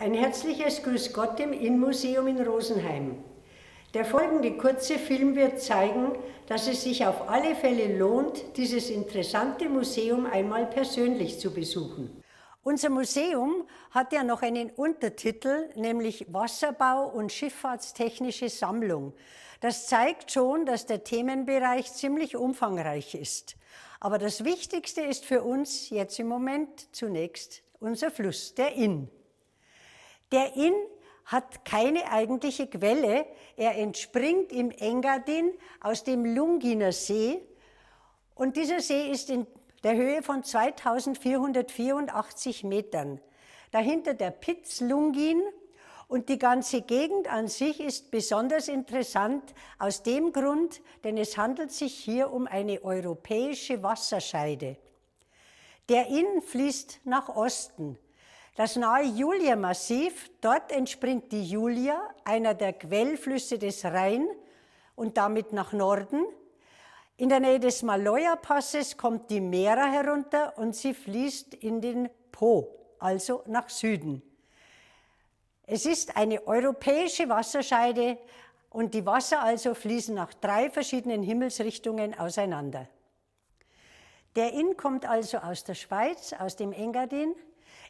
Ein herzliches Grüß Gott im Innenmuseum in Rosenheim. Der folgende kurze Film wird zeigen, dass es sich auf alle Fälle lohnt, dieses interessante Museum einmal persönlich zu besuchen. Unser Museum hat ja noch einen Untertitel, nämlich Wasserbau und Schifffahrtstechnische Sammlung. Das zeigt schon, dass der Themenbereich ziemlich umfangreich ist. Aber das Wichtigste ist für uns jetzt im Moment zunächst unser Fluss, der Inn. Der Inn hat keine eigentliche Quelle. Er entspringt im Engadin aus dem Lunginer See. Und dieser See ist in der Höhe von 2484 Metern. Dahinter der Pitz Lungin und die ganze Gegend an sich ist besonders interessant aus dem Grund, denn es handelt sich hier um eine europäische Wasserscheide. Der Inn fließt nach Osten. Das nahe Julia-Massiv, dort entspringt die Julia, einer der Quellflüsse des Rhein und damit nach Norden. In der Nähe des maloya passes kommt die Mera herunter und sie fließt in den Po, also nach Süden. Es ist eine europäische Wasserscheide und die Wasser also fließen nach drei verschiedenen Himmelsrichtungen auseinander. Der Inn kommt also aus der Schweiz, aus dem Engadin,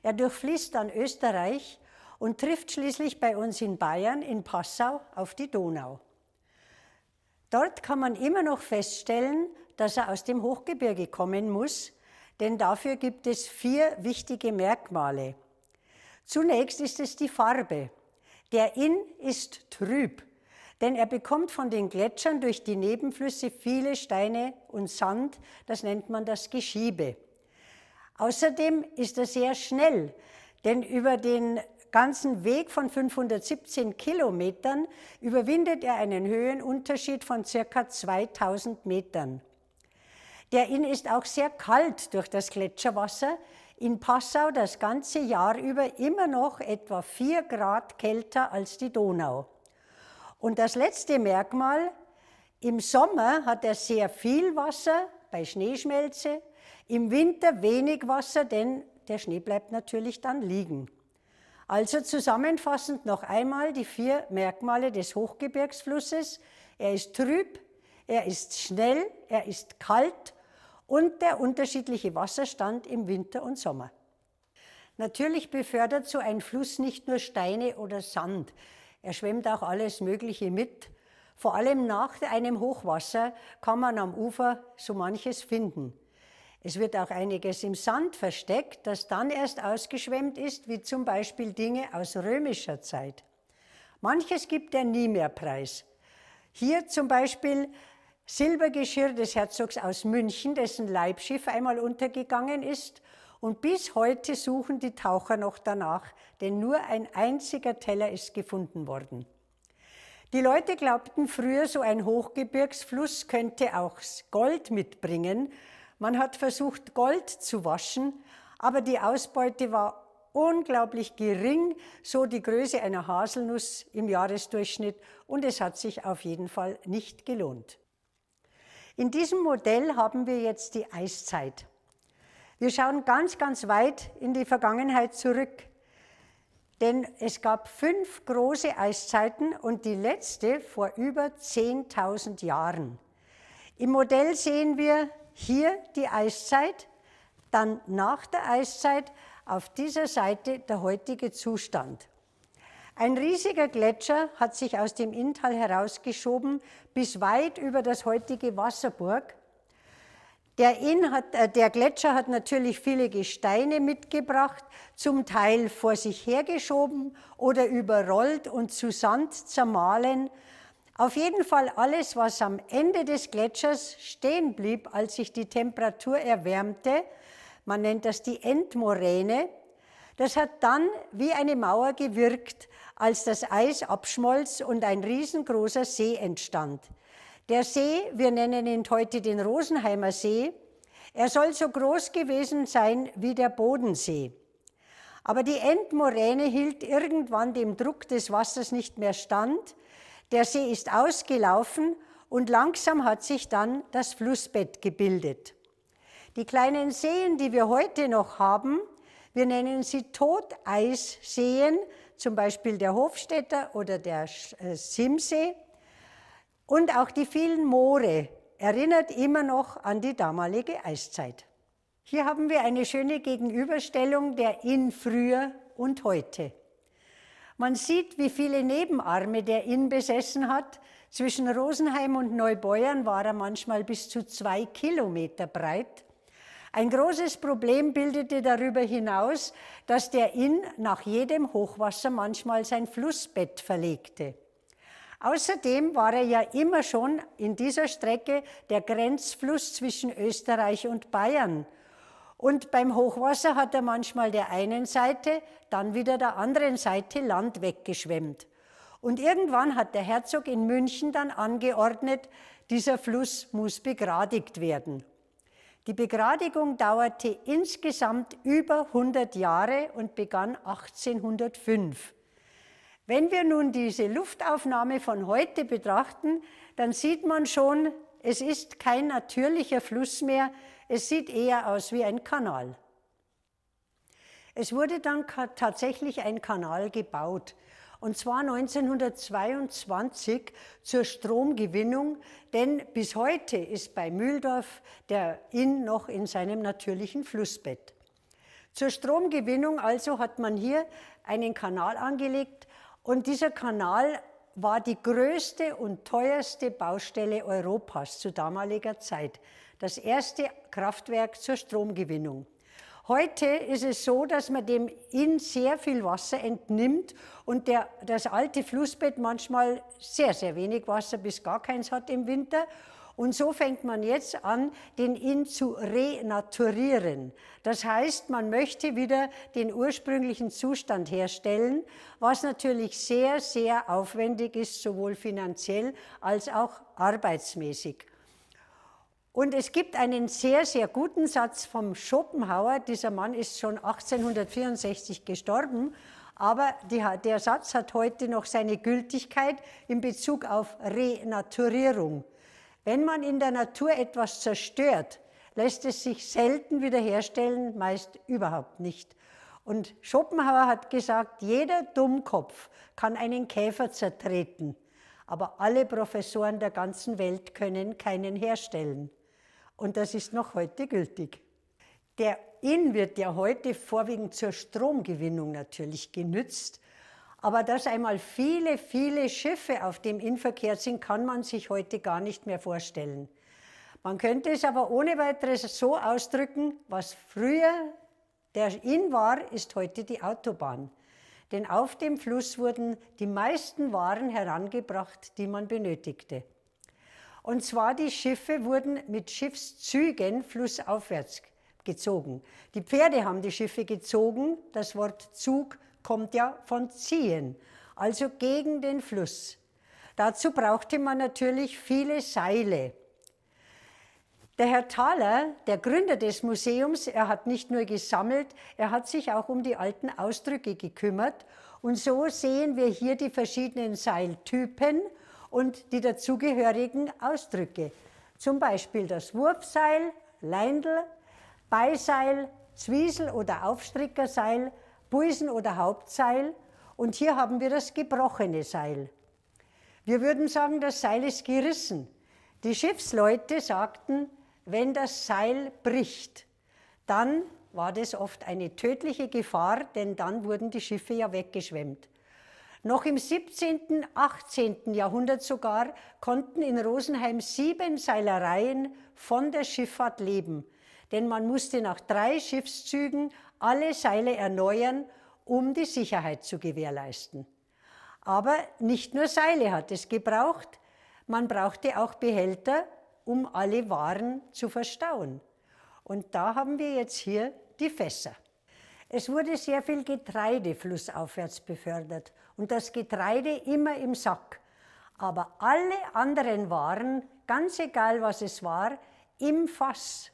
er durchfließt dann Österreich und trifft schließlich bei uns in Bayern, in Passau, auf die Donau. Dort kann man immer noch feststellen, dass er aus dem Hochgebirge kommen muss, denn dafür gibt es vier wichtige Merkmale. Zunächst ist es die Farbe. Der Inn ist trüb, denn er bekommt von den Gletschern durch die Nebenflüsse viele Steine und Sand, das nennt man das Geschiebe. Außerdem ist er sehr schnell, denn über den ganzen Weg von 517 Kilometern überwindet er einen Höhenunterschied von ca. 2000 Metern. Der Inn ist auch sehr kalt durch das Gletscherwasser. In Passau das ganze Jahr über immer noch etwa 4 Grad kälter als die Donau. Und das letzte Merkmal, im Sommer hat er sehr viel Wasser bei Schneeschmelze, im Winter wenig Wasser, denn der Schnee bleibt natürlich dann liegen. Also zusammenfassend noch einmal die vier Merkmale des Hochgebirgsflusses. Er ist trüb, er ist schnell, er ist kalt und der unterschiedliche Wasserstand im Winter und Sommer. Natürlich befördert so ein Fluss nicht nur Steine oder Sand, er schwemmt auch alles Mögliche mit. Vor allem nach einem Hochwasser kann man am Ufer so manches finden. Es wird auch einiges im Sand versteckt, das dann erst ausgeschwemmt ist, wie zum Beispiel Dinge aus römischer Zeit. Manches gibt er nie mehr preis. Hier zum Beispiel Silbergeschirr des Herzogs aus München, dessen Leibschiff einmal untergegangen ist. Und bis heute suchen die Taucher noch danach, denn nur ein einziger Teller ist gefunden worden. Die Leute glaubten früher, so ein Hochgebirgsfluss könnte auch Gold mitbringen, man hat versucht, Gold zu waschen, aber die Ausbeute war unglaublich gering, so die Größe einer Haselnuss im Jahresdurchschnitt, und es hat sich auf jeden Fall nicht gelohnt. In diesem Modell haben wir jetzt die Eiszeit. Wir schauen ganz, ganz weit in die Vergangenheit zurück, denn es gab fünf große Eiszeiten und die letzte vor über 10.000 Jahren. Im Modell sehen wir, hier die Eiszeit, dann nach der Eiszeit auf dieser Seite der heutige Zustand. Ein riesiger Gletscher hat sich aus dem Inntal herausgeschoben bis weit über das heutige Wasserburg. Der, hat, äh, der, Gletscher hat natürlich viele Gesteine mitgebracht, zum Teil vor sich hergeschoben oder überrollt und zu Sand zermahlen. Auf jeden Fall alles, was am Ende des Gletschers stehen blieb, als sich die Temperatur erwärmte, man nennt das die Endmoräne, das hat dann wie eine Mauer gewirkt, als das Eis abschmolz und ein riesengroßer See entstand. Der See, wir nennen ihn heute den Rosenheimer See, er soll so groß gewesen sein wie der Bodensee. Aber die Endmoräne hielt irgendwann dem Druck des Wassers nicht mehr stand der See ist ausgelaufen und langsam hat sich dann das Flussbett gebildet. Die kleinen Seen, die wir heute noch haben, wir nennen sie Toteisseen, zum Beispiel der Hofstädter oder der äh, Simsee. Und auch die vielen Moore erinnert immer noch an die damalige Eiszeit. Hier haben wir eine schöne Gegenüberstellung der in früher und heute. Man sieht, wie viele Nebenarme der Inn besessen hat. Zwischen Rosenheim und Neubeuern war er manchmal bis zu zwei Kilometer breit. Ein großes Problem bildete darüber hinaus, dass der Inn nach jedem Hochwasser manchmal sein Flussbett verlegte. Außerdem war er ja immer schon in dieser Strecke der Grenzfluss zwischen Österreich und Bayern. Und beim Hochwasser hat er manchmal der einen Seite, dann wieder der anderen Seite Land weggeschwemmt. Und irgendwann hat der Herzog in München dann angeordnet, dieser Fluss muss begradigt werden. Die Begradigung dauerte insgesamt über 100 Jahre und begann 1805. Wenn wir nun diese Luftaufnahme von heute betrachten, dann sieht man schon, es ist kein natürlicher Fluss mehr, es sieht eher aus wie ein Kanal. Es wurde dann tatsächlich ein Kanal gebaut, und zwar 1922 zur Stromgewinnung, denn bis heute ist bei Mühldorf der Inn noch in seinem natürlichen Flussbett. Zur Stromgewinnung also hat man hier einen Kanal angelegt und dieser Kanal war die größte und teuerste Baustelle Europas zu damaliger Zeit das erste Kraftwerk zur Stromgewinnung. Heute ist es so, dass man dem Inn sehr viel Wasser entnimmt und der, das alte Flussbett manchmal sehr, sehr wenig Wasser bis gar keins hat im Winter. Und so fängt man jetzt an, den Inn zu renaturieren. Das heißt, man möchte wieder den ursprünglichen Zustand herstellen, was natürlich sehr, sehr aufwendig ist, sowohl finanziell als auch arbeitsmäßig. Und es gibt einen sehr, sehr guten Satz vom Schopenhauer. Dieser Mann ist schon 1864 gestorben, aber die, der Satz hat heute noch seine Gültigkeit in Bezug auf Renaturierung. Wenn man in der Natur etwas zerstört, lässt es sich selten wiederherstellen, meist überhaupt nicht. Und Schopenhauer hat gesagt, jeder Dummkopf kann einen Käfer zertreten, aber alle Professoren der ganzen Welt können keinen herstellen. Und das ist noch heute gültig. Der Inn wird ja heute vorwiegend zur Stromgewinnung natürlich genützt. Aber dass einmal viele, viele Schiffe auf dem Inn verkehrt sind, kann man sich heute gar nicht mehr vorstellen. Man könnte es aber ohne weiteres so ausdrücken, was früher der Inn war, ist heute die Autobahn. Denn auf dem Fluss wurden die meisten Waren herangebracht, die man benötigte. Und zwar die Schiffe wurden mit Schiffszügen flussaufwärts gezogen. Die Pferde haben die Schiffe gezogen. Das Wort Zug kommt ja von ziehen, also gegen den Fluss. Dazu brauchte man natürlich viele Seile. Der Herr Thaler, der Gründer des Museums, er hat nicht nur gesammelt, er hat sich auch um die alten Ausdrücke gekümmert. Und so sehen wir hier die verschiedenen Seiltypen und die dazugehörigen Ausdrücke. Zum Beispiel das Wurfseil, Leindl, Beiseil, Zwiesel oder Aufstrickerseil, Buisen oder Hauptseil. Und hier haben wir das gebrochene Seil. Wir würden sagen, das Seil ist gerissen. Die Schiffsleute sagten, wenn das Seil bricht, dann war das oft eine tödliche Gefahr, denn dann wurden die Schiffe ja weggeschwemmt. Noch im 17., 18. Jahrhundert sogar konnten in Rosenheim sieben Seilereien von der Schifffahrt leben, denn man musste nach drei Schiffszügen alle Seile erneuern, um die Sicherheit zu gewährleisten. Aber nicht nur Seile hat es gebraucht, man brauchte auch Behälter, um alle Waren zu verstauen. Und da haben wir jetzt hier die Fässer. Es wurde sehr viel Getreide flussaufwärts befördert und das Getreide immer im Sack. Aber alle anderen Waren, ganz egal was es war, im Fass.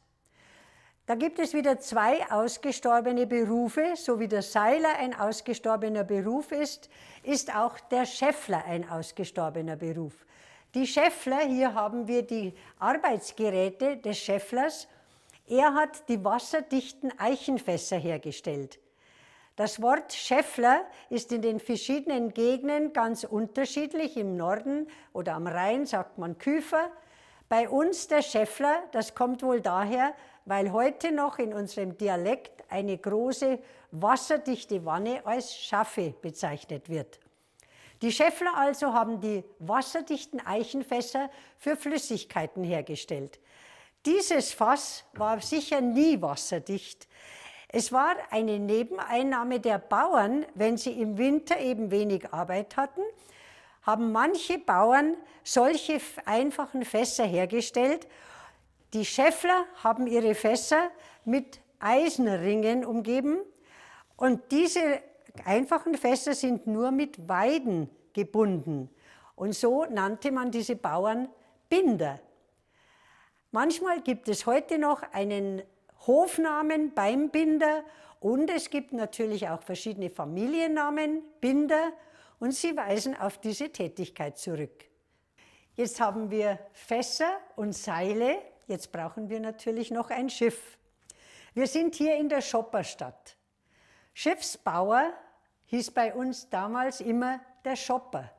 Da gibt es wieder zwei ausgestorbene Berufe, so wie der Seiler ein ausgestorbener Beruf ist, ist auch der Schäffler ein ausgestorbener Beruf. Die Schäffler, hier haben wir die Arbeitsgeräte des Schäfflers. Er hat die wasserdichten Eichenfässer hergestellt. Das Wort Scheffler ist in den verschiedenen Gegenden ganz unterschiedlich. Im Norden oder am Rhein sagt man Küfer. Bei uns der Scheffler, das kommt wohl daher, weil heute noch in unserem Dialekt eine große wasserdichte Wanne als Schaffe bezeichnet wird. Die Scheffler also haben die wasserdichten Eichenfässer für Flüssigkeiten hergestellt. Dieses Fass war sicher nie wasserdicht. Es war eine Nebeneinnahme der Bauern, wenn sie im Winter eben wenig Arbeit hatten, haben manche Bauern solche einfachen Fässer hergestellt. Die Schäffler haben ihre Fässer mit Eisenringen umgeben und diese einfachen Fässer sind nur mit Weiden gebunden. Und so nannte man diese Bauern Binder. Manchmal gibt es heute noch einen Hofnamen beim Binder und es gibt natürlich auch verschiedene Familiennamen, Binder und sie weisen auf diese Tätigkeit zurück. Jetzt haben wir Fässer und Seile, jetzt brauchen wir natürlich noch ein Schiff. Wir sind hier in der Schopperstadt. Schiffsbauer hieß bei uns damals immer der Schopper.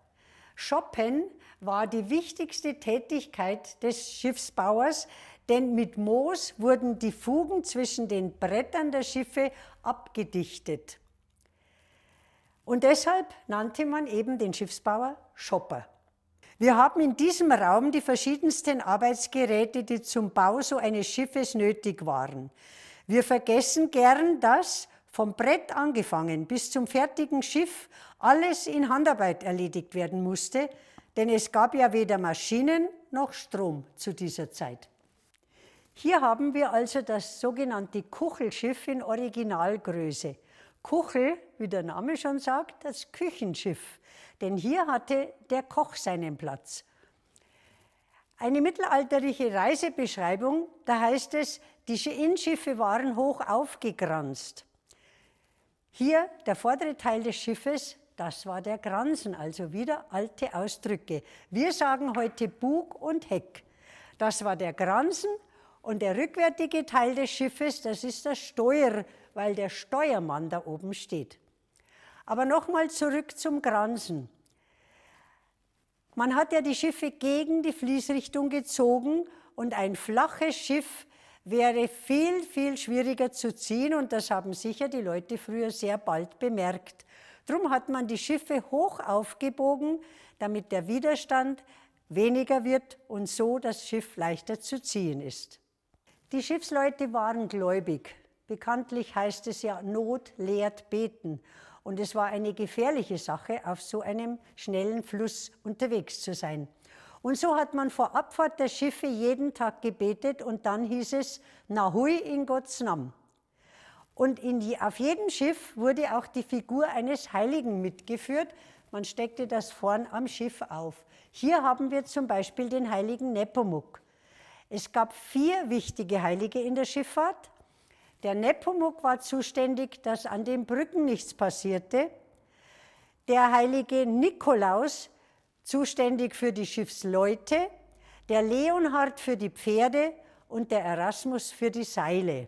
Schoppen war die wichtigste Tätigkeit des Schiffsbauers, denn mit Moos wurden die Fugen zwischen den Brettern der Schiffe abgedichtet. Und deshalb nannte man eben den Schiffsbauer Schopper. Wir haben in diesem Raum die verschiedensten Arbeitsgeräte, die zum Bau so eines Schiffes nötig waren. Wir vergessen gern, dass vom Brett angefangen bis zum fertigen Schiff alles in Handarbeit erledigt werden musste, denn es gab ja weder Maschinen noch Strom zu dieser Zeit. Hier haben wir also das sogenannte Kuchelschiff in Originalgröße. Kuchel, wie der Name schon sagt, das Küchenschiff, denn hier hatte der Koch seinen Platz. Eine mittelalterliche Reisebeschreibung, da heißt es, die Innenschiffe waren hoch aufgegranzt. Hier der vordere Teil des Schiffes, das war der Gransen, also wieder alte Ausdrücke. Wir sagen heute Bug und Heck. Das war der Gransen und der rückwärtige Teil des Schiffes, das ist das Steuer, weil der Steuermann da oben steht. Aber nochmal zurück zum Gransen. Man hat ja die Schiffe gegen die Fließrichtung gezogen und ein flaches Schiff wäre viel, viel schwieriger zu ziehen und das haben sicher die Leute früher sehr bald bemerkt. Drum hat man die Schiffe hoch aufgebogen, damit der Widerstand weniger wird und so das Schiff leichter zu ziehen ist. Die Schiffsleute waren gläubig. Bekanntlich heißt es ja, Not lehrt beten. Und es war eine gefährliche Sache, auf so einem schnellen Fluss unterwegs zu sein. Und so hat man vor Abfahrt der Schiffe jeden Tag gebetet und dann hieß es Nahui in Gottes Namen. Und die, auf jedem Schiff wurde auch die Figur eines Heiligen mitgeführt. Man steckte das vorn am Schiff auf. Hier haben wir zum Beispiel den heiligen Nepomuk. Es gab vier wichtige Heilige in der Schifffahrt. Der Nepomuk war zuständig, dass an den Brücken nichts passierte. Der heilige Nikolaus zuständig für die Schiffsleute, der Leonhard für die Pferde und der Erasmus für die Seile.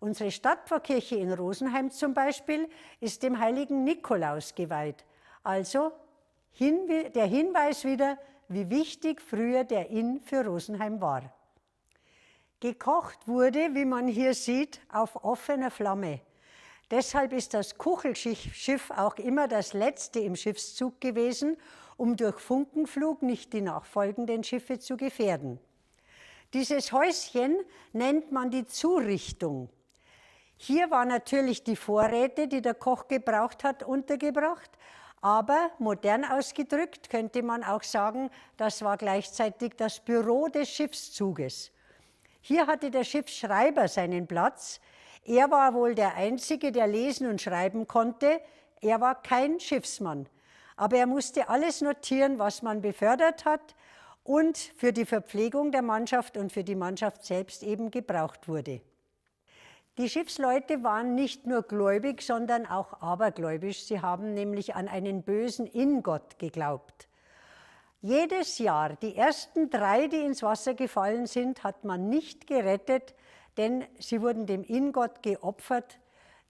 Unsere Stadtpfarrkirche in Rosenheim zum Beispiel ist dem heiligen Nikolaus geweiht. Also der Hinweis wieder, wie wichtig früher der Inn für Rosenheim war. Gekocht wurde, wie man hier sieht, auf offener Flamme. Deshalb ist das Kuchelschiff auch immer das letzte im Schiffszug gewesen, um durch Funkenflug nicht die nachfolgenden Schiffe zu gefährden. Dieses Häuschen nennt man die Zurichtung. Hier waren natürlich die Vorräte, die der Koch gebraucht hat, untergebracht, aber modern ausgedrückt könnte man auch sagen, das war gleichzeitig das Büro des Schiffszuges. Hier hatte der Schiffsschreiber seinen Platz. Er war wohl der Einzige, der lesen und schreiben konnte. Er war kein Schiffsmann. Aber er musste alles notieren, was man befördert hat und für die Verpflegung der Mannschaft und für die Mannschaft selbst eben gebraucht wurde. Die Schiffsleute waren nicht nur gläubig, sondern auch abergläubisch. Sie haben nämlich an einen bösen Ingott geglaubt. Jedes Jahr, die ersten drei, die ins Wasser gefallen sind, hat man nicht gerettet, denn sie wurden dem Ingott geopfert,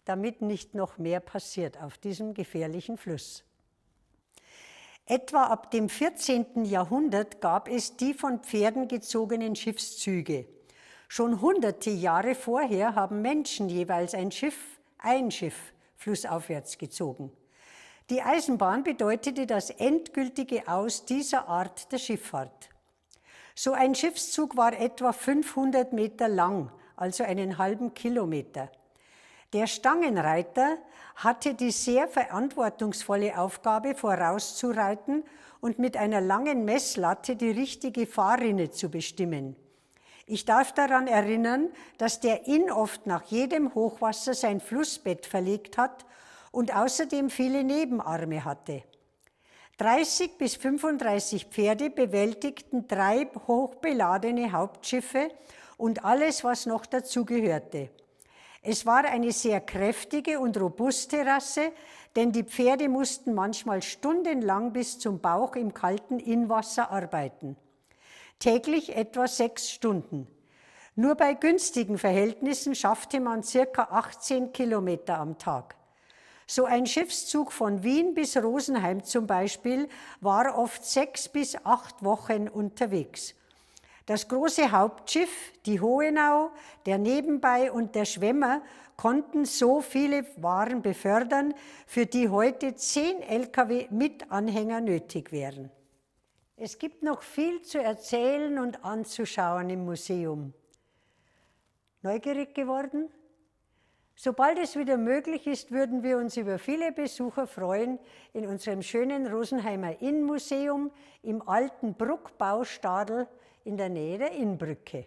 damit nicht noch mehr passiert auf diesem gefährlichen Fluss. Etwa ab dem 14. Jahrhundert gab es die von Pferden gezogenen Schiffszüge. Schon hunderte Jahre vorher haben Menschen jeweils ein Schiff, ein Schiff, flussaufwärts gezogen. Die Eisenbahn bedeutete das endgültige Aus dieser Art der Schifffahrt. So ein Schiffszug war etwa 500 Meter lang, also einen halben Kilometer. Der Stangenreiter hatte die sehr verantwortungsvolle Aufgabe, vorauszureiten und mit einer langen Messlatte die richtige Fahrrinne zu bestimmen. Ich darf daran erinnern, dass der Inn oft nach jedem Hochwasser sein Flussbett verlegt hat und außerdem viele Nebenarme hatte. 30 bis 35 Pferde bewältigten drei hochbeladene Hauptschiffe und alles, was noch dazugehörte. Es war eine sehr kräftige und robuste Rasse, denn die Pferde mussten manchmal stundenlang bis zum Bauch im kalten Innwasser arbeiten täglich etwa sechs Stunden. Nur bei günstigen Verhältnissen schaffte man circa 18 Kilometer am Tag. So ein Schiffszug von Wien bis Rosenheim zum Beispiel war oft sechs bis acht Wochen unterwegs. Das große Hauptschiff, die Hohenau, der Nebenbei und der Schwemmer konnten so viele Waren befördern, für die heute zehn Lkw mit Anhänger nötig wären. Es gibt noch viel zu erzählen und anzuschauen im Museum. Neugierig geworden? Sobald es wieder möglich ist, würden wir uns über viele Besucher freuen in unserem schönen Rosenheimer Innenmuseum im alten Bruckbaustadel in der Nähe der Innbrücke.